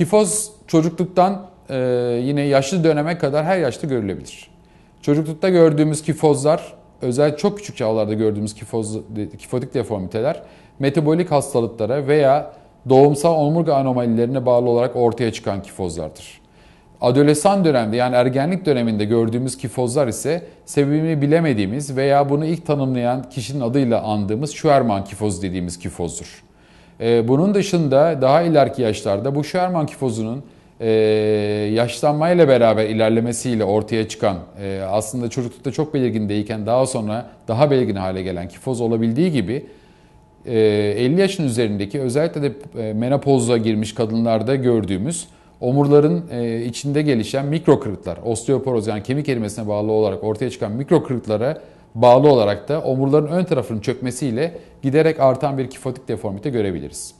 Kifoz çocukluktan e, yine yaşlı döneme kadar her yaşta görülebilir. Çocuklukta gördüğümüz kifozlar, özel çok küçük çağlarda gördüğümüz kifoz, kifotik deformiteler, metabolik hastalıklara veya doğumsal omurga anomalilerine bağlı olarak ortaya çıkan kifozlardır. Adolesan dönemde yani ergenlik döneminde gördüğümüz kifozlar ise sebebini bilemediğimiz veya bunu ilk tanımlayan kişinin adıyla andığımız Schwerman kifozu dediğimiz kifozdur. Ee, bunun dışında daha ileriki yaşlarda bu Sherman kifozunun e, yaşlanmayla beraber ilerlemesiyle ortaya çıkan e, aslında çocuklukta çok belirgin değilken daha sonra daha belirgin hale gelen kifoz olabildiği gibi 50 e, yaşın üzerindeki özellikle de menopozla girmiş kadınlarda gördüğümüz omurların içinde gelişen mikrokırıklar, osteoporoz yani kemik erimesine bağlı olarak ortaya çıkan mikrokırıklara Bağlı olarak da omurların ön tarafının çökmesiyle giderek artan bir kifotik deformite görebiliriz.